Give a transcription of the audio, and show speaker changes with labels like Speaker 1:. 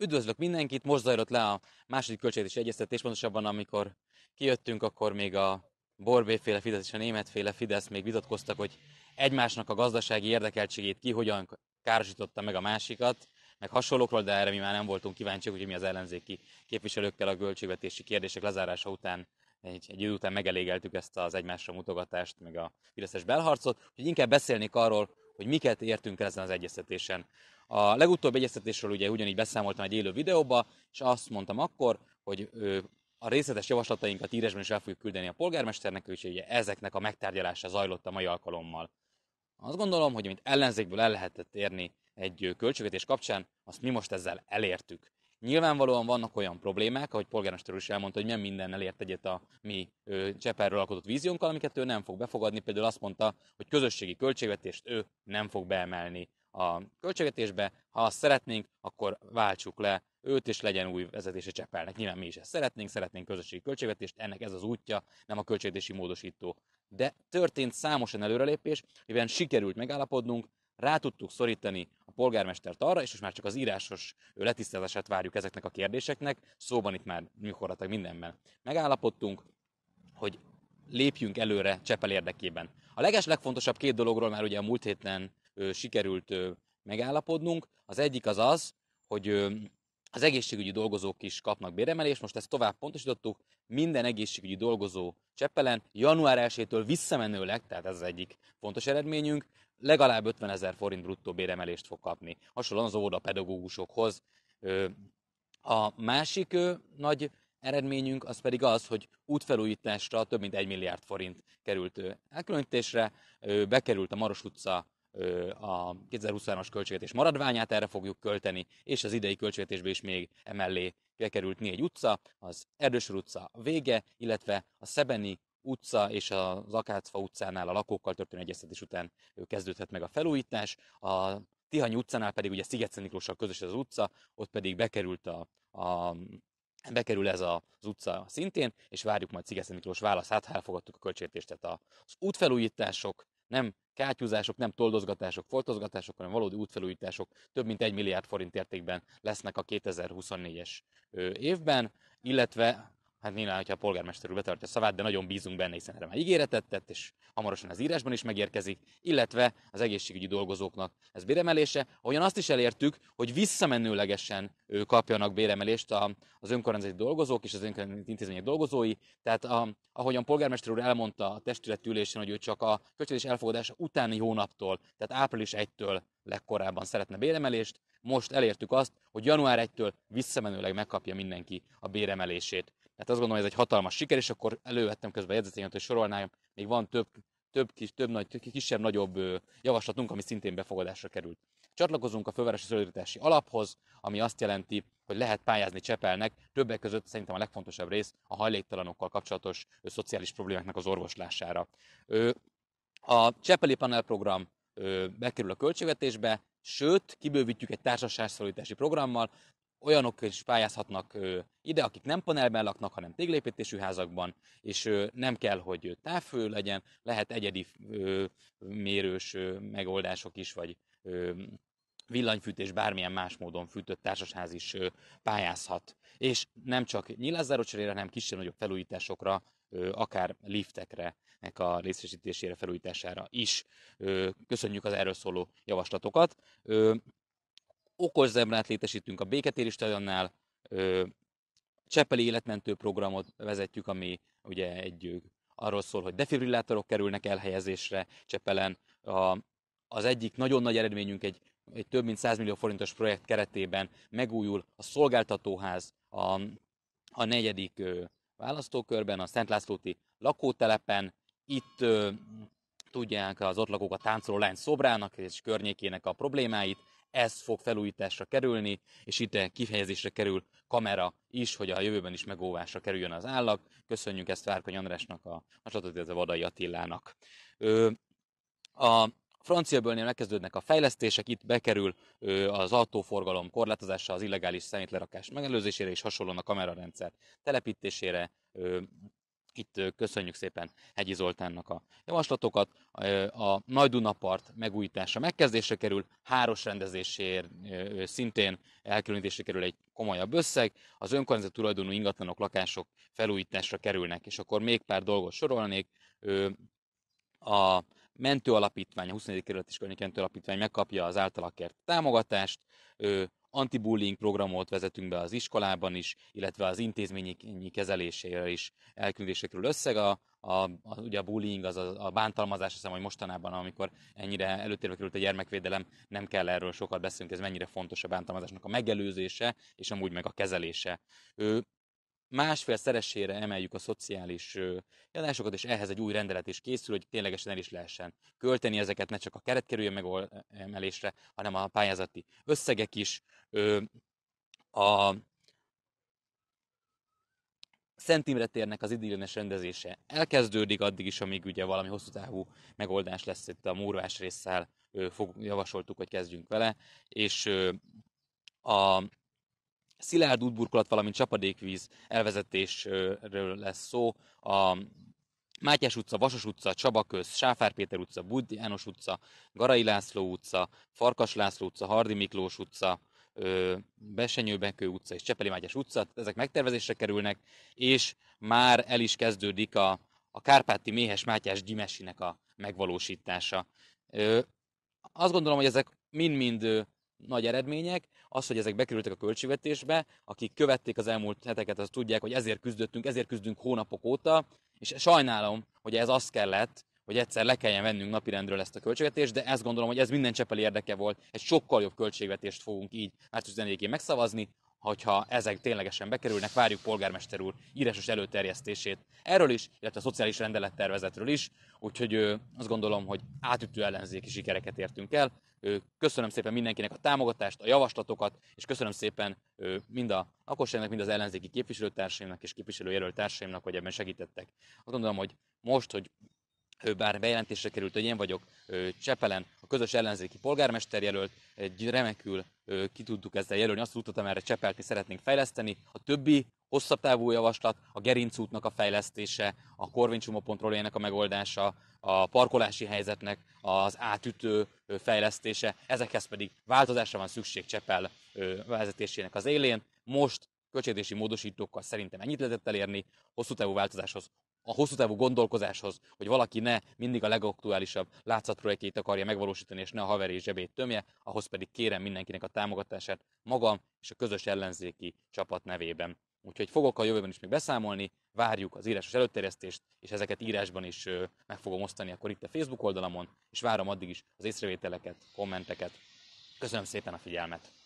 Speaker 1: Üdvözlök mindenkit, most zajlott le a második költségvetési egyeztetés, pontosabban amikor kijöttünk, akkor még a Borbéféle Fidesz és a németféle Fidesz még vitatkoztak, hogy egymásnak a gazdasági érdekeltségét ki hogyan károsította meg a másikat, meg hasonlókról, de erre mi már nem voltunk kíváncsiak, hogy mi az ellenzéki képviselőkkel a költségvetési kérdések lezárása után egy, egy idő után megelégeltük ezt az egymásra mutogatást, meg a fideszes belharcot, hogy inkább beszélnék arról, hogy miket értünk ezen az egyeztetésen. A legutóbbi egyeztetésről ugye ugyanígy beszámoltam egy élő videóba, és azt mondtam akkor, hogy a részletes javaslatainkat írásban is el fogjuk küldeni a polgármesternek, és ugye ezeknek a megtárgyalása zajlott a mai alkalommal. Azt gondolom, hogy mint ellenzékből el lehetett érni egy költségvetés kapcsán, azt mi most ezzel elértük. Nyilvánvalóan vannak olyan problémák, ahogy polgármester úr is elmondta, hogy nem minden elért egyet a mi cseperről alkotott víziónkkal, amiket ő nem fog befogadni. Például azt mondta, hogy közösségi költségvetést ő nem fog beemelni a költségvetésbe, ha azt szeretnénk, akkor váltsuk le őt, és legyen új vezetési csepelnek. Nyilván mi is ezt szeretnénk, szeretnénk közösségi költségvetést, ennek ez az útja, nem a költségvetési módosító. De történt számosan előrelépés, mivel sikerült megállapodnunk, rá tudtuk szorítani a polgármestert arra, és most már csak az írásos letisztázását várjuk ezeknek a kérdéseknek, szóban itt már gyakorlatilag mindenben megállapodtunk, hogy lépjünk előre Csepel érdekében. A leges legfontosabb két dologról már ugye a múlt héten sikerült megállapodnunk. Az egyik az az, hogy az egészségügyi dolgozók is kapnak béremelést, most ezt tovább pontosítottuk, minden egészségügyi dolgozó Cseppelen január 1-től visszamenőleg, tehát ez az egyik fontos eredményünk, legalább 50 ezer forint bruttó béremelést fog kapni. Hasonlóan az pedagógusokhoz. A másik nagy eredményünk az pedig az, hogy útfelújításra több mint 1 milliárd forint került elkülönítésre, bekerült a Maros utca a 2023-as költségvetés maradványát erre fogjuk költeni, és az idei költségvetésbe is még emellé bekerült négy utca, az Erdősor utca vége, illetve a Szebeni utca és az Akácfa utcánál a lakókkal történő egyeztetés után kezdődhet meg a felújítás. A Tihany utcánál pedig ugye sziget Miklóssal közös az utca, ott pedig bekerült a, a bekerül ez az utca szintén, és várjuk majd Sziget Miklós választ, hát elfogadtuk a költségvetést, tehát az útfelújítások, nem kátyúzások, nem toldozgatások, foltozgatások, hanem valódi útfelújítások több mint egy milliárd forint értékben lesznek a 2024-es évben, illetve hát nyilván, hogyha a polgármester úr betartja a szavát, de nagyon bízunk benne, hiszen erre már ígéretet tett, és hamarosan az írásban is megérkezik, illetve az egészségügyi dolgozóknak ez béremelése. Ahogyan azt is elértük, hogy visszamenőlegesen ő kapjanak béremelést az önkormányzati dolgozók és az önkormányzati intézmények dolgozói. Tehát a, ahogyan polgármester úr elmondta a testületülésen, hogy ő csak a költségvetés elfogadása utáni hónaptól, tehát április 1-től legkorábban szeretne béremelést, most elértük azt, hogy január 1-től visszamenőleg megkapja mindenki a béremelését. Tehát azt gondolom, hogy ez egy hatalmas siker, és akkor elővettem közben a jegyzeteimet, hogy sorolnám, még van több, több, kis, több nagy, kisebb-nagyobb javaslatunk, ami szintén befogadásra került. Csatlakozunk a Fővárosi Szolidaritási Alaphoz, ami azt jelenti, hogy lehet pályázni Csepelnek, többek között szerintem a legfontosabb rész a hajléktalanokkal kapcsolatos ö, szociális problémáknak az orvoslására. Ö, a Csepeli Panel program ö, bekerül a költségvetésbe, sőt, kibővítjük egy társaságszolidaritási programmal, olyanok is pályázhatnak ide, akik nem panelben laknak, hanem téglépítésű házakban, és nem kell, hogy távfő legyen, lehet egyedi mérős megoldások is, vagy villanyfűtés bármilyen más módon fűtött társasház is pályázhat. És nem csak nyilázzáró cserére, hanem kisebb nagyobb felújításokra, akár liftekre, nek a részesítésére, felújítására is. Köszönjük az erről szóló javaslatokat okos zebrát létesítünk a Béketéri stadionnál, Csepeli életmentő programot vezetjük, ami ugye egy arról szól, hogy defibrillátorok kerülnek elhelyezésre Csepelen. A, az egyik nagyon nagy eredményünk egy, egy több mint 100 millió forintos projekt keretében megújul a szolgáltatóház a, a negyedik ö, választókörben, a Szent Lászlóti lakótelepen. Itt ö, tudják az ott lakók a táncoló lány szobrának és környékének a problémáit ez fog felújításra kerülni, és itt kifejezésre kerül kamera is, hogy a jövőben is megóvásra kerüljön az állag. Köszönjük ezt Várkony Andrásnak, a, a csatot, Vadai Attilának. Ö, a francia bőlnél megkezdődnek a fejlesztések, itt bekerül ö, az autóforgalom korlátozása, az illegális szemétlerakás megelőzésére és hasonlóan a kamerarendszer telepítésére, ö, itt köszönjük szépen Hegyi Zoltánnak a javaslatokat. A Nagy Dunapart megújítása megkezdésre kerül, háros rendezéséért szintén elkülönítésre kerül egy komolyabb összeg. Az önkormányzat tulajdonú ingatlanok, lakások felújításra kerülnek, és akkor még pár dolgot sorolnék. A mentőalapítvány, a 24. kerületi is környékentő alapítvány megkapja az általakért támogatást, Anti-bullying programot vezetünk be az iskolában is, illetve az intézményi kezelésére is elküldésekről összeg. A, a, a, ugye a bullying, az a, a bántalmazás, hiszem, hogy mostanában, amikor ennyire előtérbe került a gyermekvédelem, nem kell erről sokat beszélnünk, ez mennyire fontos a bántalmazásnak a megelőzése, és amúgy meg a kezelése. Ő, másfélszeresére emeljük a szociális kiadásokat, és ehhez egy új rendelet is készül, hogy ténylegesen el is lehessen költeni ezeket, ne csak a keret kerüljön meg emelésre, hanem a pályázati összegek is. a Szent Imre térnek az idillenes rendezése elkezdődik addig is, amíg ugye valami hosszú távú megoldás lesz itt a múrvás résszel, javasoltuk, hogy kezdjünk vele, és a Szilárd útburkolat, valamint csapadékvíz elvezetésről lesz szó. A Mátyás utca, Vasas utca, köz, Sáfár Péter utca, buddi János utca, Garai László utca, Farkas László utca, Hardi Miklós utca, Bekő utca és Csepeli Mátyás utca, ezek megtervezésre kerülnek, és már el is kezdődik a, a Kárpáti Méhes Mátyás Gyimesinek a megvalósítása. Azt gondolom, hogy ezek mind-mind nagy eredmények, az, hogy ezek bekerültek a költségvetésbe, akik követték az elmúlt heteket, az tudják, hogy ezért küzdöttünk, ezért küzdünk hónapok óta, és sajnálom, hogy ez az kellett, hogy egyszer le kelljen vennünk napirendről ezt a költségvetést, de ezt gondolom, hogy ez minden csepeli érdeke volt. Egy sokkal jobb költségvetést fogunk így március 14-én megszavazni, hogyha ezek ténylegesen bekerülnek, várjuk polgármester úr írásos előterjesztését erről is, illetve a szociális rendelettervezetről is, úgyhogy azt gondolom, hogy átütő ellenzéki sikereket értünk el. köszönöm szépen mindenkinek a támogatást, a javaslatokat, és köszönöm szépen mind a lakosságnak, mind az ellenzéki képviselőtársaimnak és képviselőjelöltársaimnak, hogy ebben segítettek. Azt gondolom, hogy most, hogy bár bejelentésre került, hogy én vagyok Csepelen, közös ellenzéki jelölt, egy remekül ki tudtuk ezzel jelölni azt az utat, amerre Csepelti szeretnénk fejleszteni. A többi hosszabb távú javaslat, a Gerinc útnak a fejlesztése, a korvincsomópontról a megoldása, a parkolási helyzetnek az átütő fejlesztése, ezekhez pedig változásra van szükség Csepel vezetésének az élén. Most költségvetési módosítókkal szerintem ennyit lehetett elérni, hosszú távú változáshoz a hosszú távú gondolkozáshoz, hogy valaki ne mindig a legaktuálisabb látszatprojektjét akarja megvalósítani, és ne a haveri zsebét tömje, ahhoz pedig kérem mindenkinek a támogatását magam és a közös ellenzéki csapat nevében. Úgyhogy fogok a jövőben is még beszámolni, várjuk az írásos előterjesztést, és ezeket írásban is meg fogom osztani akkor itt a Facebook oldalamon, és várom addig is az észrevételeket, kommenteket. Köszönöm szépen a figyelmet!